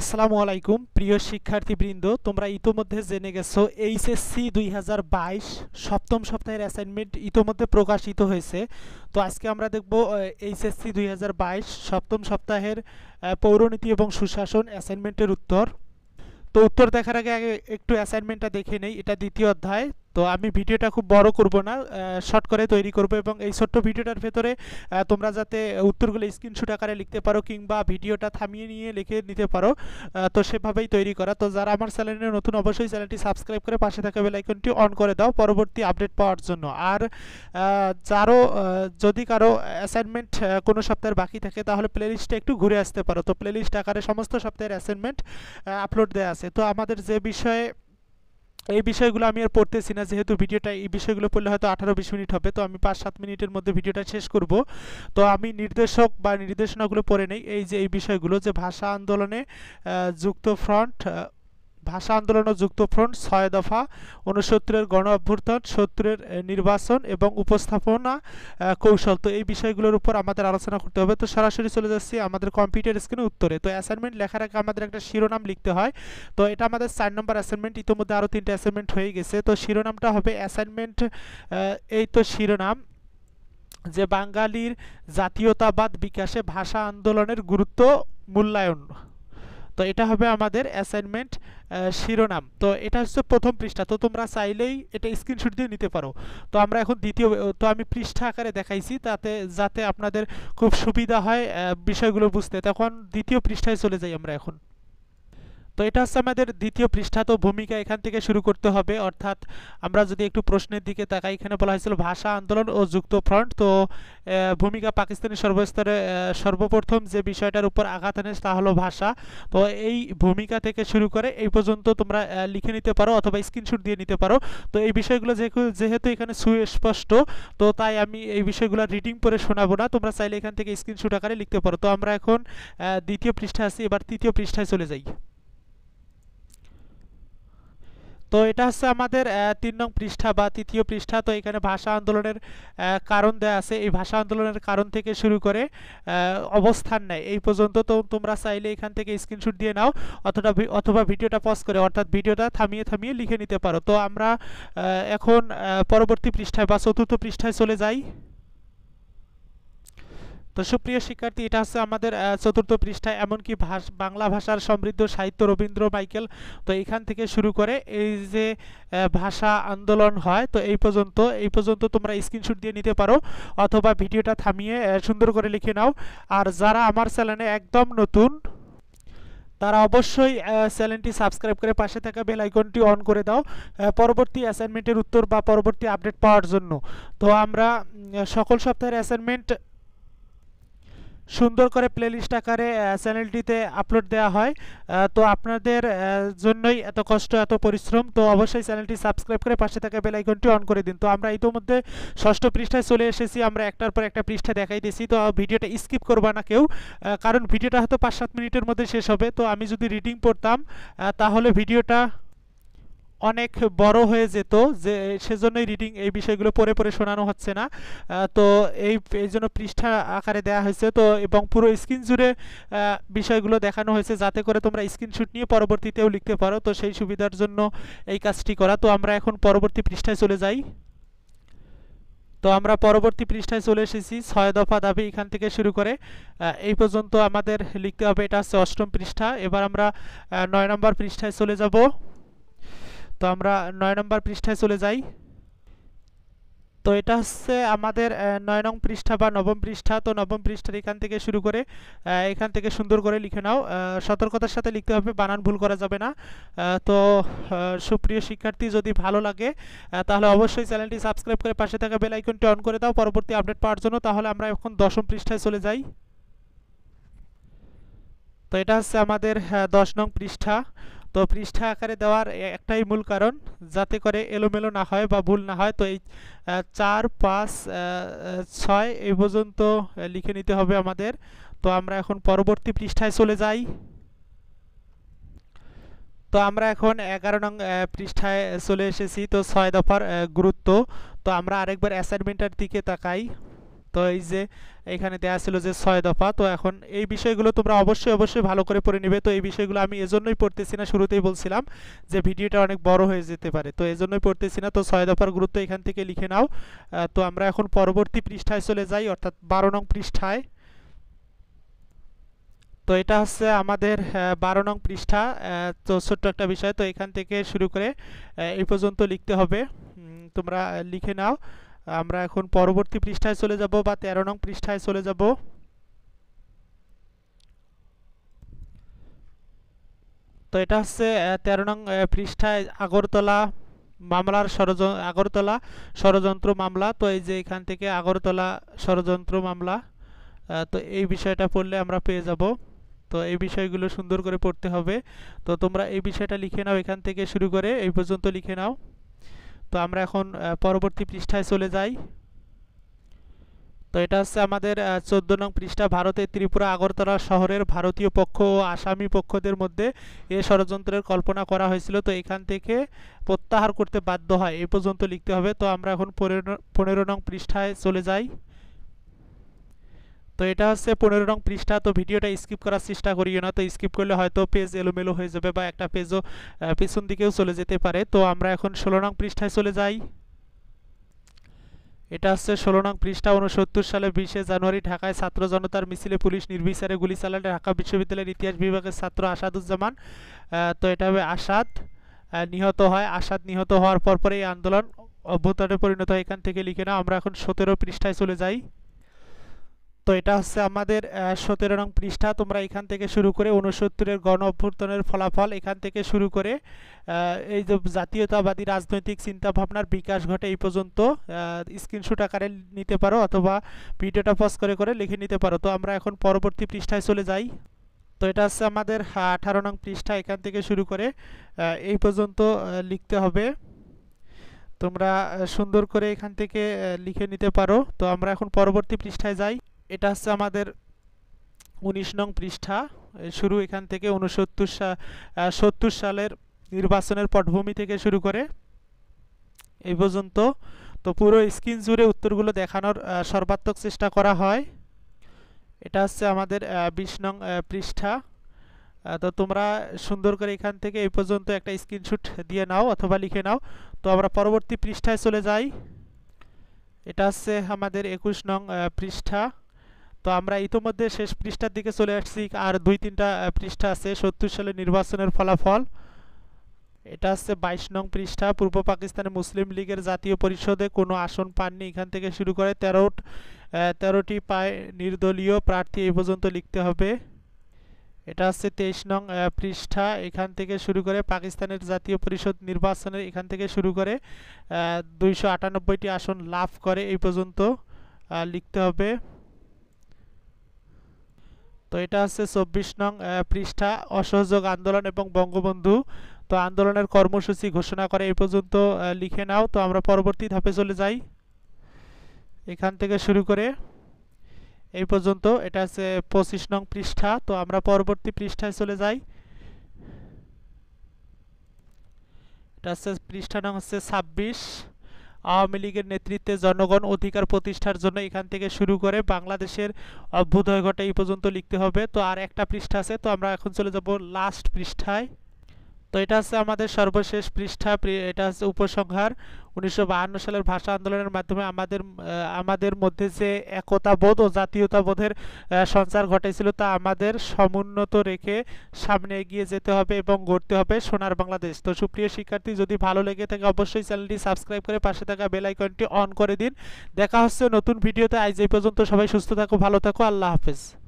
আসসালামু আলাইকুম প্রিয় শিক্ষার্থীবৃন্দ তোমরা ইতোমধ্যে জেনে গেছো এইচএসসি দুই হাজার বাইশ সপ্তম সপ্তাহের অ্যাসাইনমেন্ট ইতোমধ্যে প্রকাশিত হয়েছে তো আজকে আমরা দেখব এইচএসসি দুই হাজার বাইশ সপ্তম সপ্তাহের পৌরনীতি এবং সুশাসন অ্যাসাইনমেন্টের উত্তর তো উত্তর দেখার আগে একটু অ্যাসাইনমেন্টটা দেখে নেই এটা দ্বিতীয় অধ্যায় তো আমি ভিডিওটা খুব বড় করব না শর্ট করে তৈরি করব এবং এই ছোট্ট ভিডিওটার ভেতরে তোমরা যাতে উত্তরগুলো স্ক্রিনশট আকারে লিখতে পারো কিংবা ভিডিওটা থামিয়ে নিয়ে লিখে নিতে পারো তো সেভাবেই তৈরি করা তো যারা আমার চ্যানেলে নতুন অবশ্যই চ্যানেলটি সাবস্ক্রাইব করে পাশে থাকা বেলাইকনটি অন করে দাও পরবর্তী আপডেট পাওয়ার জন্য আর যারও যদি কারো অ্যাসাইনমেন্ট কোনো সপ্তাহের বাকি থাকে তাহলে প্লেলিস্টটা একটু ঘুরে আসতে পারো তো প্লেলিস্ট আকারে সমস্ত সপ্তাহের অ্যাসাইনমেন্ট আপলোড দেওয়া আছে তো আমাদের যে বিষয়ে এই বিষয়গুলো আমি আর পড়তেছি না যেহেতু ভিডিওটা এই বিষয়গুলো পড়লে হয়তো আঠারো বিশ মিনিট হবে তো আমি পাঁচ সাত মিনিটের মধ্যে ভিডিওটা শেষ করব তো আমি নির্দেশক বা নির্দেশনাগুলো পড়ে নেই এই যে এই বিষয়গুলো যে ভাষা আন্দোলনে যুক্ত ফ্রন্ট ভাষা আন্দোলন ও যুক্তফ্রন্ট ছয় দফা উনসত্তরের গণ অভ্যর্থন সত্তরের নির্বাচন এবং উপস্থাপনা কৌশল তো এই বিষয়গুলোর উপর আমাদের আলোচনা করতে হবে তো সরাসরি চলে যাচ্ছি আমাদের কম্পিউটার স্ক্রিনে উত্তরে তো অ্যাসাইনমেন্ট লেখার আগে আমাদের একটা শিরোনাম লিখতে হয় তো এটা আমাদের চার নম্বর অ্যাসাইনমেন্ট ইতিমধ্যে আরও তিনটে অ্যাসাইনমেন্ট হয়ে গেছে তো শিরোনামটা হবে অ্যাসাইনমেন্ট এই তো শিরোনাম যে বাঙালির জাতীয়তাবাদ বিকাশে ভাষা আন্দোলনের গুরুত্ব মূল্যায়ন তো এটা হবে আমাদের অ্যাসাইনমেন্ট শিরোনাম তো এটা হচ্ছে প্রথম পৃষ্ঠা তো তোমরা চাইলেই এটা স্ক্রিনশট দিয়ে নিতে পারো তো আমরা এখন দ্বিতীয় তো আমি পৃষ্ঠা আকারে দেখাইছি তাতে যাতে আপনাদের খুব সুবিধা হয় বিষয়গুলো বুঝতে তখন দ্বিতীয় পৃষ্ঠায় চলে যাই আমরা এখন তো এটা হচ্ছে আমাদের দ্বিতীয় পৃষ্ঠা তো ভূমিকা এখান থেকে শুরু করতে হবে অর্থাৎ আমরা যদি একটু প্রশ্নের দিকে তাকাই এখানে বলা হয়েছিল ভাষা আন্দোলন ও যুক্ত ফ্রন্ট তো ভূমিকা পাকিস্তানি সর্বস্তরে সর্বপ্রথম যে বিষয়টার উপর আঘাত আনে তা হলো ভাষা তো এই ভূমিকা থেকে শুরু করে এই পর্যন্ত তোমরা লিখে নিতে পারো অথবা স্ক্রিনশট দিয়ে নিতে পারো তো এই বিষয়গুলো যেহেতু এখানে সুস্পষ্ট তো তাই আমি এই বিষয়গুলো রিডিং পরে শোনাবো না তোমরা চাইলে এখান থেকে স্ক্রিনশট আকারে লিখতে পারো তো আমরা এখন দ্বিতীয় পৃষ্ঠা আসি এবার তৃতীয় পৃষ্ঠায় চলে যাই তো এটা হচ্ছে আমাদের তিন নং পৃষ্ঠা বা তৃতীয় পৃষ্ঠা তো এখানে ভাষা আন্দোলনের কারণ দেয়া আছে এই ভাষা আন্দোলনের কারণ থেকে শুরু করে অবস্থান নেয় এই পর্যন্ত তো তোমরা চাইলে এখান থেকে স্ক্রিনশট দিয়ে নাও অথবা অথবা ভিডিওটা পজ করে অর্থাৎ ভিডিওটা থামিয়ে থামিয়ে লিখে নিতে পারো তো আমরা এখন পরবর্তী পৃষ্ঠায় বা চতুর্থ পৃষ্ঠায় চলে যাই তো সুপ্রিয় শিক্ষার্থী এটা হচ্ছে আমাদের চতুর্থ পৃষ্ঠায় এমনকি বাংলা ভাষার সমৃদ্ধ সাহিত্য রবীন্দ্র মাইকেল তো এখান থেকে শুরু করে এই যে ভাষা আন্দোলন হয় তো এই পর্যন্ত এই পর্যন্ত তোমরা স্ক্রিনশট দিয়ে নিতে পারো অথবা ভিডিওটা থামিয়ে সুন্দর করে লিখে নাও আর যারা আমার চ্যানেলে একদম নতুন তারা অবশ্যই চ্যানেলটি সাবস্ক্রাইব করে পাশে থাকা বেল আইকনটি অন করে দাও পরবর্তী অ্যাসাইনমেন্টের উত্তর বা পরবর্তী আপডেট পাওয়ার জন্য তো আমরা সকল সপ্তাহের অ্যাসাইনমেন্ট সুন্দর করে প্লেলিস্ট আকারে চ্যানেলটিতে আপলোড দেওয়া হয় তো আপনাদের জন্যই এত কষ্ট এত পরিশ্রম তো অবশ্যই চ্যানেলটি সাবস্ক্রাইব করে পাশে থাকা বেল আইকনটি অন করে দিন তো আমরা ইতোমধ্যে ষষ্ঠ পৃষ্ঠায় চলে এসেছি আমরা একটার পর একটা পৃষ্ঠা দেখাই দিয়েছি তো ভিডিওটা স্কিপ করবা না কেউ কারণ ভিডিওটা হয়তো পাঁচ সাত মিনিটের মধ্যে শেষ হবে তো আমি যদি রিডিং পড়তাম তাহলে ভিডিওটা অনেক বড় হয়ে যেত যে সেজন্যই রিডিং এই বিষয়গুলো পরে পরে শোনানো হচ্ছে না তো এই এই জন্য পৃষ্ঠা আকারে দেয়া হয়েছে তো এবং পুরো স্ক্রিন জুড়ে বিষয়গুলো দেখানো হয়েছে যাতে করে তোমরা স্ক্রিনশুট নিয়ে পরবর্তীতেও লিখতে পারো তো সেই সুবিধার জন্য এই কাজটি করা তো আমরা এখন পরবর্তী পৃষ্ঠায় চলে যাই তো আমরা পরবর্তী পৃষ্ঠায় চলে এসেছি ছয় দফা দাবি এখান থেকে শুরু করে এই পর্যন্ত আমাদের লিখতে হবে এটা হচ্ছে অষ্টম পৃষ্ঠা এবার আমরা নয় নম্বর পৃষ্ঠায় চলে যাবো তো আমরা নয় নম্বর পৃষ্ঠায় চলে যাই তো এটা হচ্ছে আমাদের নয় নং পৃষ্ঠা বা নবম পৃষ্ঠা তো নবম পৃষ্ঠার এখান থেকে শুরু করে এখান থেকে সুন্দর করে লিখে নাও সতর্কতার সাথে লিখতে হবে বানান ভুল করা যাবে না তো সুপ্রিয় শিক্ষার্থী যদি ভালো লাগে তাহলে অবশ্যই চ্যানেলটি সাবস্ক্রাইব করে পাশে থাকা বেল আইকনটি অন করে দাও পরবর্তী আপডেট পাওয়ার জন্য তাহলে আমরা এখন দশম পৃষ্ঠায় চলে যাই তো এটা হচ্ছে আমাদের দশ নং পৃষ্ঠা তো পৃষ্ঠা আকারে দেওয়ার একটাই মূল কারণ যাতে করে এলোমেলো না হয় বা ভুল না হয় তো এই চার পাঁচ ছয় এই পর্যন্ত লিখে নিতে হবে আমাদের তো আমরা এখন পরবর্তী পৃষ্ঠায় চলে যাই তো আমরা এখন এগারো নং পৃষ্ঠায় চলে এসেছি তো ছয় দফার গুরুত্ব তো আমরা আরেকবার অ্যাসাইনমেন্টের দিকে তাকাই তো এই যে এখানে দেওয়া ছিল যে ছয় দফা তো এখন এই বিষয়গুলো তোমরা অবশ্যই অবশ্যই ভালো করে পড়ে নেবে তো এই বিষয়গুলো আমি এজন্যই পড়তেছি না শুরুতেই বলছিলাম যে ভিডিওটা অনেক বড় হয়ে যেতে পারে তো এজন্যই পড়তেছি না তো ছয় দফার গুরুত্ব এখান থেকে লিখে নাও তো আমরা এখন পরবর্তী পৃষ্ঠায় চলে যাই অর্থাৎ বারো নং পৃষ্ঠায় তো এটা হচ্ছে আমাদের বারো নং পৃষ্ঠা তো ছোট্ট একটা বিষয় তো এখান থেকে শুরু করে এই পর্যন্ত লিখতে হবে তোমরা লিখে নাও আমরা এখন পরবর্তী পৃষ্ঠায় চলে যাব বা তেরো নং পৃষ্ঠায় চলে যাব তো এটা হচ্ছে তেরো নং পৃষ্ঠায় আগরতলা মামলার ষড়য আগরতলা ষড়যন্ত্র মামলা তো এই যে এখান থেকে আগরতলা ষড়যন্ত্র মামলা তো এই বিষয়টা পড়লে আমরা পেয়ে যাব তো এই বিষয়গুলো সুন্দর করে পড়তে হবে তো তোমরা এই বিষয়টা লিখে নাও এখান থেকে শুরু করে এই পর্যন্ত লিখে নাও তো আমরা এখন পরবর্তী পৃষ্ঠায় চলে যাই তো এটা হচ্ছে আমাদের চোদ্দ নং পৃষ্ঠা ভারতের ত্রিপুরা আগরতলা শহরের ভারতীয় পক্ষ ও আসামি পক্ষদের মধ্যে এ ষড়যন্ত্রের কল্পনা করা হয়েছিল তো এখান থেকে প্রত্যাহার করতে বাধ্য হয় এ পর্যন্ত লিখতে হবে তো আমরা এখন পনেরো নং পৃষ্ঠায় চলে যাই তো এটা হচ্ছে পনেরো রং পৃষ্ঠা তো ভিডিওটা স্কিপ করার চেষ্টা করিও না তো স্কিপ করলে হয়তো পেজ এলোমেলো হয়ে যাবে বা একটা পেজও পিছন দিকেও চলে যেতে পারে তো আমরা এখন ষোলো রং পৃষ্ঠায় চলে যাই এটা হচ্ছে ষোলো নং পৃষ্ঠা উনসত্তর সালে বিশে জানুয়ারি ঢাকায় ছাত্র জনতার মিছিলে পুলিশ নির্বিচারে গুলি চালালে ঢাকা বিশ্ববিদ্যালয়ের ইতিহাস বিভাগের ছাত্র আসাদুজ্জামান তো এটা হবে আসাদ নিহত হয় আসাদ নিহত হওয়ার পরপরে এই আন্দোলন অভ্যতারে পরিণত হয় এখান থেকে লিখে না আমরা এখন সতেরো পৃষ্ঠায় চলে যাই তো এটা হচ্ছে আমাদের সতেরো নং পৃষ্ঠা তোমরা এখান থেকে শুরু করে উনসত্তরের গণ অভ্যর্থনের ফলাফল এখান থেকে শুরু করে এই যে জাতীয়তাবাদী রাজনৈতিক চিন্তাভাবনার বিকাশ ঘটে এই পর্যন্ত স্ক্রিনশট আকারে নিতে পারো অথবা ভিডিওটা পজ করে করে লিখে নিতে পারো তো আমরা এখন পরবর্তী পৃষ্ঠায় চলে যাই তো এটা হচ্ছে আমাদের আঠারো নং পৃষ্ঠা এখান থেকে শুরু করে এই পর্যন্ত লিখতে হবে তোমরা সুন্দর করে এখান থেকে লিখে নিতে পারো তো আমরা এখন পরবর্তী পৃষ্ঠায় যাই এটা হচ্ছে আমাদের উনিশ নং পৃষ্ঠা শুরু এখান থেকে উনসত্তর সত্তর সালের নির্বাচনের পটভূমি থেকে শুরু করে এই পর্যন্ত তো পুরো স্ক্রিন জুড়ে উত্তরগুলো দেখানোর সর্বাত্মক চেষ্টা করা হয় এটা হচ্ছে আমাদের বিশ নং পৃষ্ঠা তো তোমরা সুন্দর করে এখান থেকে এই পর্যন্ত একটা স্ক্রিনশুট দিয়ে নাও অথবা লিখে নাও তো আমরা পরবর্তী পৃষ্ঠায় চলে যাই এটা হচ্ছে আমাদের একুশ নং পৃষ্ঠা তো আমরা ইতোমধ্যে শেষ পৃষ্ঠার দিকে চলে আসছি আর দুই তিনটা পৃষ্ঠা আছে সত্তর সালে নির্বাচনের ফলাফল এটা হচ্ছে বাইশ নং পৃষ্ঠা পূর্ব পাকিস্তানে মুসলিম লীগের জাতীয় পরিষদে কোনো আসন পাননি এখান থেকে শুরু করে তেরো তেরোটি পায় নির্দলীয় প্রার্থী এই পর্যন্ত লিখতে হবে এটা হচ্ছে তেইশ নং পৃষ্ঠা এখান থেকে শুরু করে পাকিস্তানের জাতীয় পরিষদ নির্বাচনের এখান থেকে শুরু করে দুইশো আটানব্বইটি আসন লাভ করে এই পর্যন্ত লিখতে হবে তো এটা হচ্ছে চব্বিশ নং পৃষ্ঠা অসহযোগ আন্দোলন এবং বঙ্গবন্ধু তো আন্দোলনের কর্মসূচি ঘোষণা করে এই পর্যন্ত লিখে নাও তো আমরা পরবর্তী ধাপে চলে যাই এখান থেকে শুরু করে এই পর্যন্ত এটা হচ্ছে পঁচিশ নং পৃষ্ঠা তো আমরা পরবর্তী পৃষ্ঠায় চলে যাই এটা হচ্ছে পৃষ্ঠা নং হচ্ছে ছাব্বিশ আওয়ামী লীগের নেতৃত্বে জনগণ অধিকার প্রতিষ্ঠার জন্য এখান থেকে শুরু করে বাংলাদেশের অভ্যুদয় ঘটে এই পর্যন্ত লিখতে হবে তো আর একটা পৃষ্ঠা আছে তো আমরা এখন চলে যাব লাস্ট পৃষ্ঠায় তো এটা হচ্ছে আমাদের সর্বশেষ পৃষ্ঠা এটা হচ্ছে উপসংহার উনিশশো সালের ভাষা আন্দোলনের মাধ্যমে আমাদের আমাদের মধ্যে যে একতাবোধ ও জাতীয়তাবোধের সঞ্চার ঘটেছিল তা আমাদের সমুন্নত রেখে সামনে এগিয়ে যেতে হবে এবং গড়তে হবে সোনার বাংলাদেশ তো সুপ্রিয় শিক্ষার্থী যদি ভালো লেগে থাকে অবশ্যই চ্যানেলটি সাবস্ক্রাইব করে পাশে থাকা বেল আইকনটি অন করে দিন দেখা হচ্ছে নতুন ভিডিওতে আজ এই পর্যন্ত সবাই সুস্থ থাকো ভালো থাকো আল্লাহ হাফেজ